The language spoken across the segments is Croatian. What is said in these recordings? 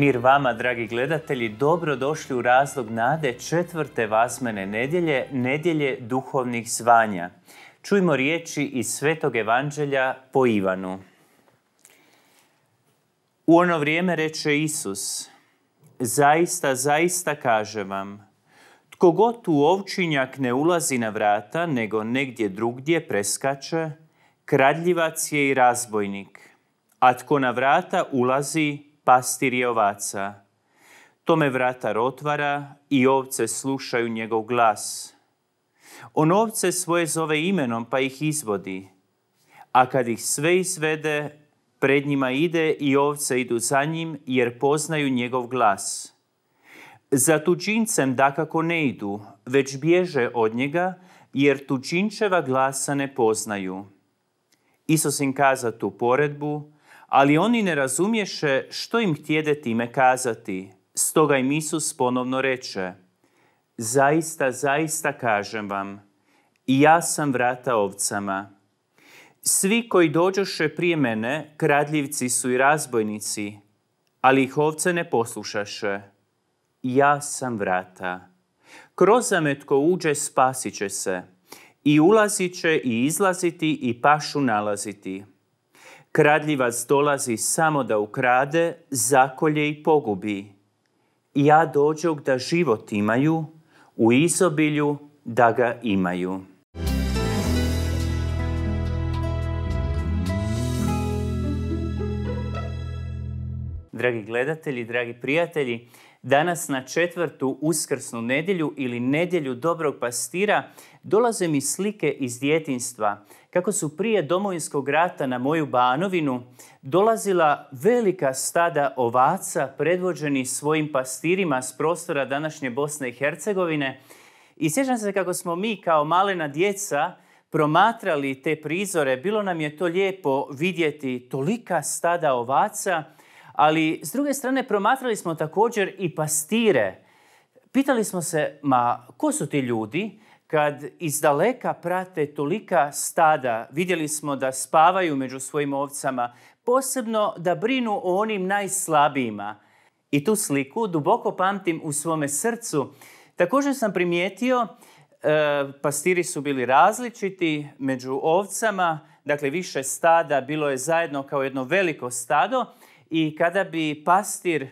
Mir vama, dragi gledatelji, dobro došli u razlog nade četvrte vazmene nedjelje, nedjelje duhovnih zvanja. Čujmo riječi iz Svetog evanđelja po Ivanu. U ono vrijeme reče Isus, zaista, zaista kaže vam, tko god u ovčinjak ne ulazi na vrata, nego negdje drugdje preskače, kradljivac je i razbojnik, a tko na vrata ulazi, pastir ovaca. Tome vratar otvara i ovce slušaju njegov glas. On ovce svoje zove imenom pa ih izvodi. A kad ih sve izvede, pred njima ide i ovce idu za njim jer poznaju njegov glas. Za tuđincem dakako ne idu, već bježe od njega jer tuđinčeva glasa ne poznaju. Isus im kaza tu poredbu, ali oni ne razumješe što im htjede time kazati. Stoga im Isus ponovno reče, Zaista, zaista kažem vam, i ja sam vrata ovcama. Svi koji dođoše prije mene, kradljivci su i razbojnici, ali ih ovce ne poslušaše. Ja sam vrata. Kroz zametko uđe spasit će se, i ulazit će i izlaziti i pašu nalaziti. Kradljivac dolazi samo da ukrade, zakolje i pogubi. ja dođog da život imaju, u izobilju da ga imaju. Dragi gledatelji, dragi prijatelji, danas na četvrtu uskrsnu nedjelju ili nedjelju dobrog pastira – dolaze mi slike iz djetinstva kako su prije domovinskog rata na moju banovinu dolazila velika stada ovaca predvođeni svojim pastirima s prostora današnje Bosne i Hercegovine. I sjećam se kako smo mi kao malena djeca promatrali te prizore, bilo nam je to lijepo vidjeti tolika stada ovaca, ali s druge strane promatrali smo također i pastire. Pitali smo se, ma ko su ti ljudi? kad iz daleka prate tolika stada, vidjeli smo da spavaju među svojim ovcama, posebno da brinu o onim najslabijima. I tu sliku duboko pamtim u svome srcu. Također sam primijetio, e, pastiri su bili različiti među ovcama, dakle više stada, bilo je zajedno kao jedno veliko stado i kada bi pastir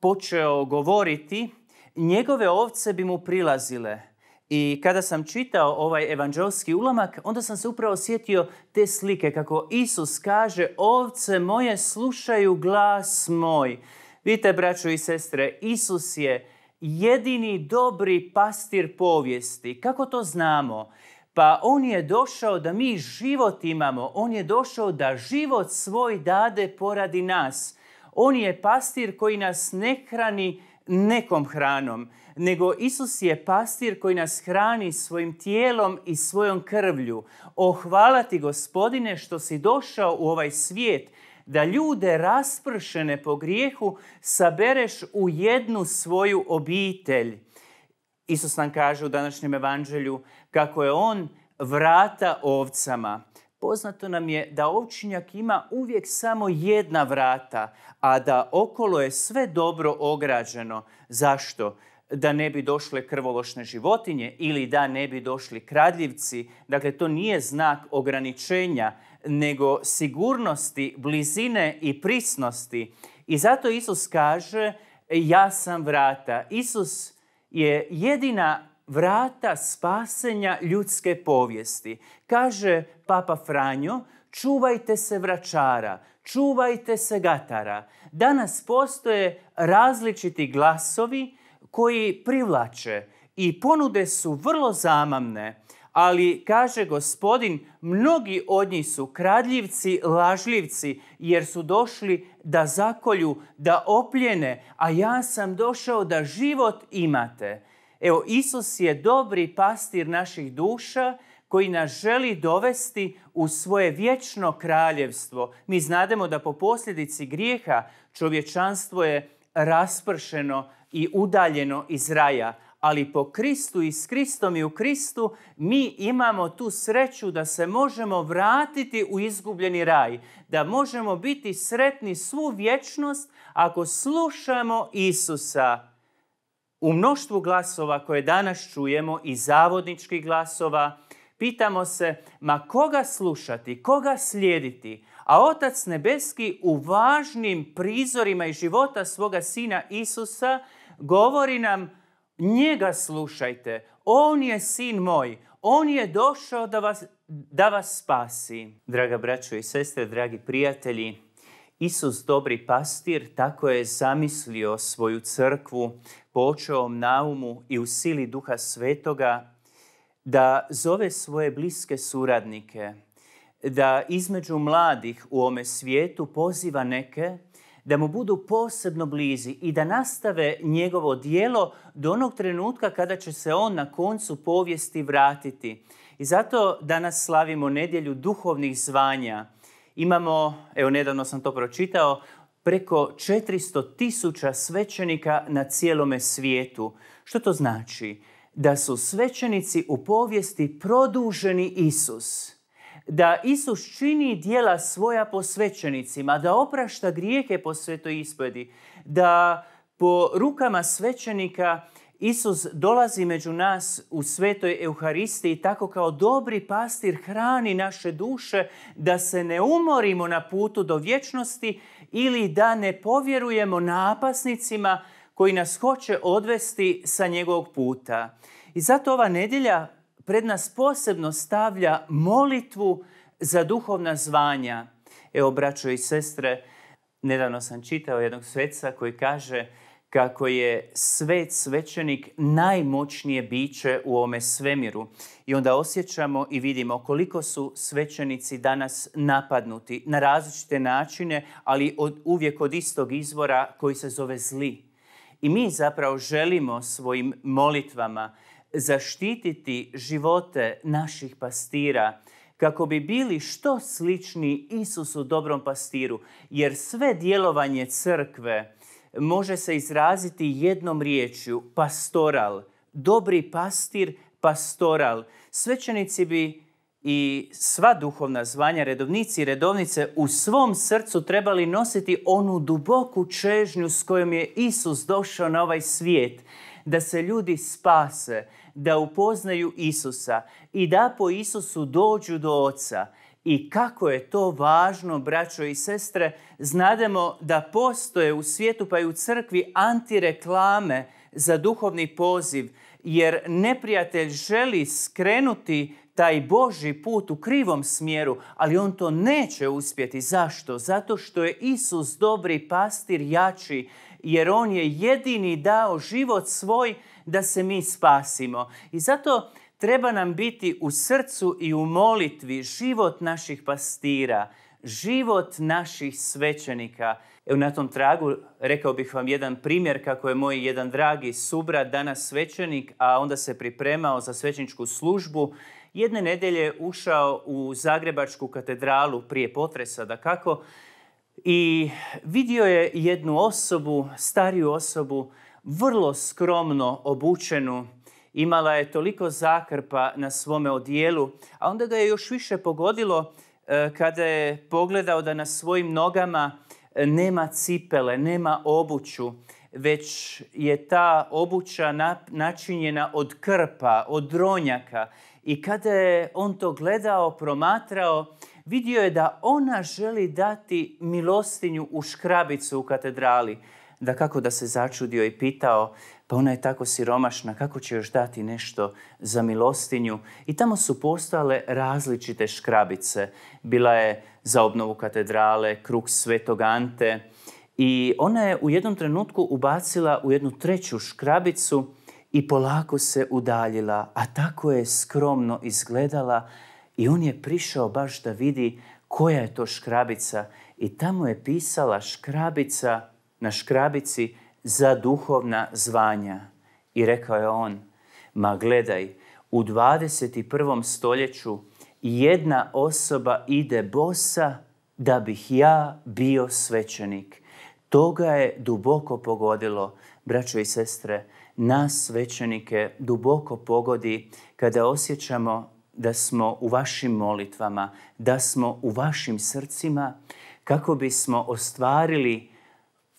počeo govoriti, njegove ovce bi mu prilazile i kada sam čitao ovaj evanđelski ulamak, onda sam se upravo sjetio te slike kako Isus kaže ovce moje slušaju glas moj. Vidite, braćo i sestre, Isus je jedini dobri pastir povijesti. Kako to znamo? Pa on je došao da mi život imamo. On je došao da život svoj dade poradi nas. On je pastir koji nas ne hrani nekom hranom nego Isus je pastir koji nas hrani svojim tijelom i svojom krvlju. O hvala ti gospodine što si došao u ovaj svijet, da ljude raspršene po grijehu sabereš u jednu svoju obitelj. Isus nam kaže u današnjem evanđelju kako je on vrata ovcama. Poznato nam je da ovčinjak ima uvijek samo jedna vrata, a da okolo je sve dobro ograđeno. Zašto? da ne bi došle krvološne životinje ili da ne bi došli kradljivci. Dakle, to nije znak ograničenja, nego sigurnosti, blizine i prisnosti. I zato Isus kaže, ja sam vrata. Isus je jedina vrata spasenja ljudske povijesti. Kaže Papa Franjo, čuvajte se vračara, čuvajte se gatara. Danas postoje različiti glasovi koji privlače i ponude su vrlo zamamne, ali kaže gospodin, mnogi od njih su kradljivci, lažljivci, jer su došli da zakolju, da opljene, a ja sam došao da život imate. Evo, Isus je dobri pastir naših duša koji nas želi dovesti u svoje vječno kraljevstvo. Mi znademo da po posljedici grijeha čovječanstvo je raspršeno, i udaljeno iz raja, ali po Kristu i s Kristom i u Kristu mi imamo tu sreću da se možemo vratiti u izgubljeni raj, da možemo biti sretni svu vječnost ako slušamo Isusa. U mnoštvu glasova koje danas čujemo i zavodničkih glasova, pitamo se, ma koga slušati, koga slijediti? A Otac Nebeski u važnim prizorima i života svoga Sina Isusa govori nam njega slušajte, on je sin moj, on je došao da vas, da vas spasi. Draga braćo i sestre, dragi prijatelji, Isus dobri pastir tako je zamislio svoju crkvu po očevom naumu i u sili duha svetoga da zove svoje bliske suradnike, da između mladih u ome svijetu poziva neke da mu budu posebno blizi i da nastave njegovo dijelo do onog trenutka kada će se on na koncu povijesti vratiti. I zato danas slavimo nedjelju duhovnih zvanja. Imamo, evo nedavno sam to pročitao, preko 400 tisuća svećenika na cijelome svijetu. Što to znači? Da su svećenici u povijesti produženi Isus da Isus čini dijela svoja svećenicima, da oprašta grijeke po svetoj Ispodi, da po rukama svećenika Isus dolazi među nas u svetoj Euharistiji tako kao dobri pastir hrani naše duše da se ne umorimo na putu do vječnosti ili da ne povjerujemo napasnicima koji nas hoće odvesti sa njegovog puta. I zato ova nedjelja pred nas posebno stavlja molitvu za duhovna zvanja. Evo, braćo i sestre, nedavno sam čitao jednog sveca koji kaže kako je svet svećenik najmoćnije biće u ome svemiru. I onda osjećamo i vidimo koliko su svećenici danas napadnuti na različite načine, ali od, uvijek od istog izvora koji se zove zli. I mi zapravo želimo svojim molitvama zaštititi živote naših pastira, kako bi bili što slični Isusu dobrom pastiru, jer sve djelovanje crkve može se izraziti jednom riječju, pastoral. Dobri pastir, pastoral. Svećenici bi i sva duhovna zvanja, redovnici i redovnice u svom srcu trebali nositi onu duboku čežnju s kojom je Isus došao na ovaj svijet, da se ljudi spase, da upoznaju Isusa i da po Isusu dođu do Oca. I kako je to važno, braćo i sestre, znademo da postoje u svijetu pa i u crkvi antireklame za duhovni poziv, jer neprijatelj želi skrenuti taj Boži put u krivom smjeru, ali on to neće uspjeti. Zašto? Zato što je Isus dobri pastir jači, jer on je jedini dao život svoj da se mi spasimo. I zato treba nam biti u srcu i u molitvi život naših pastira, život naših svećenika. Evo na tom tragu rekao bih vam jedan primjer kako je moj jedan dragi subrat danas svećenik, a onda se pripremao za svećeničku službu. Jedne nedelje ušao u Zagrebačku katedralu prije potresa, da kako, i vidio je jednu osobu, stariju osobu, vrlo skromno obučenu, imala je toliko zakrpa na svome odijelu, a onda ga je još više pogodilo e, kada je pogledao da na svojim nogama e, nema cipele, nema obuću, već je ta obuća načinjena od krpa, od dronjaka I kada je on to gledao, promatrao, vidio je da ona želi dati milostinju u škrabicu u katedrali da kako da se začudio i pitao, pa ona je tako siromašna, kako će još dati nešto za milostinju. I tamo su postale različite škrabice. Bila je za obnovu katedrale, kruk Svetog Ante. I ona je u jednom trenutku ubacila u jednu treću škrabicu i polako se udaljila, a tako je skromno izgledala i on je prišao baš da vidi koja je to škrabica i tamo je pisala škrabica na škrabici za duhovna zvanja. I rekao je on, ma gledaj, u 21. stoljeću jedna osoba ide bosa da bih ja bio svećenik. Toga je duboko pogodilo, braćo i sestre, nas svećenike duboko pogodi kada osjećamo da smo u vašim molitvama, da smo u vašim srcima, kako bismo ostvarili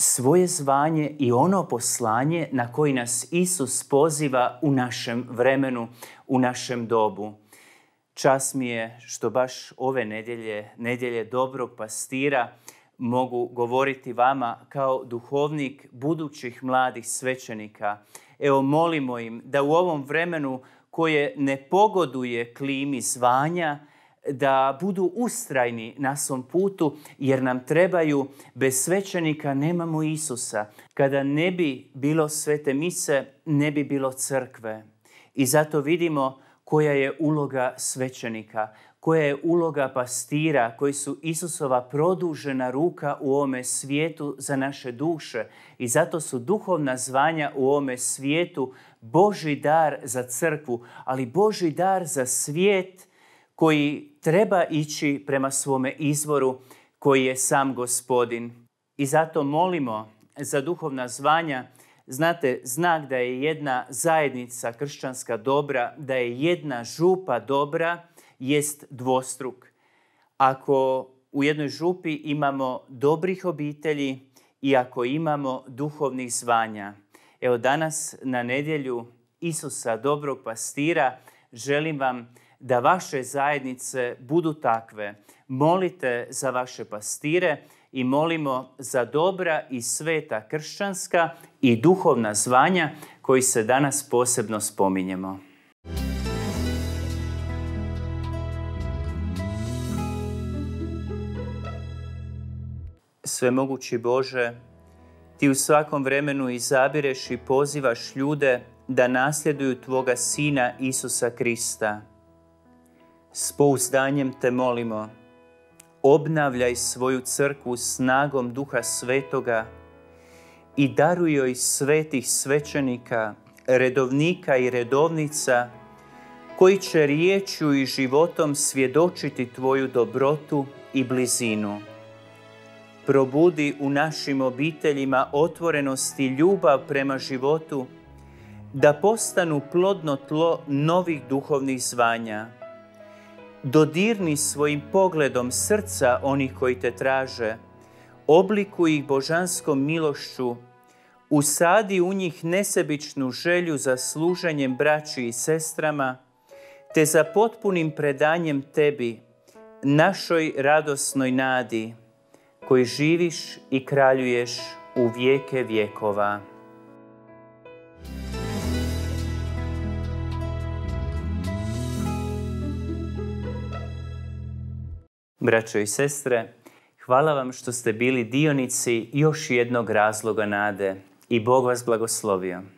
svoje zvanje i ono poslanje na koji nas Isus poziva u našem vremenu, u našem dobu. Čas mi je što baš ove nedjelje, nedjelje dobrog pastira, mogu govoriti vama kao duhovnik budućih mladih svećenika. Evo, molimo im da u ovom vremenu koje ne pogoduje klimi zvanja, da budu ustrajni na svom putu jer nam trebaju bez svećenika nemamo Isusa. Kada ne bi bilo svete mise, ne bi bilo crkve. I zato vidimo koja je uloga svećenika, koja je uloga pastira, koji su Isusova produžena ruka u ome svijetu za naše duše. I zato su duhovna zvanja u ome svijetu Boži dar za crkvu, ali Boži dar za svijet koji treba ići prema svome izvoru koji je sam gospodin. I zato molimo za duhovna zvanja, znate, znak da je jedna zajednica kršćanska dobra, da je jedna župa dobra, jest dvostruk. Ako u jednoj župi imamo dobrih obitelji i ako imamo duhovnih zvanja. Evo danas na nedjelju Isusa dobrog pastira želim vam da vaše zajednice budu takve. Molite za vaše pastire i molimo za dobra i sveta kršćanska i duhovna zvanja koji se danas posebno spominjemo. Svemogući Bože, ti u svakom vremenu izabireš i pozivaš ljude da nasljeduju Tvoga Sina Isusa Krista – s pouzdanjem te molimo, obnavljaj svoju crkvu snagom Duha Svetoga i daruj joj svetih svećenika, redovnika i redovnica koji će riječju i životom svjedočiti Tvoju dobrotu i blizinu. Probudi u našim obiteljima otvorenost i ljubav prema životu, da postanu plodno tlo novih duhovnih zvanja, dodirni svojim pogledom srca onih koji te traže, oblikuj ih božanskom milošću, usadi u njih nesebičnu želju za služenjem braći i sestrama, te za potpunim predanjem tebi, našoj radosnoj nadi, koji živiš i kraljuješ u vijeke vjekova. Braćo i sestre, hvala vam što ste bili dionici još jednog razloga nade i Bog vas blagoslovio.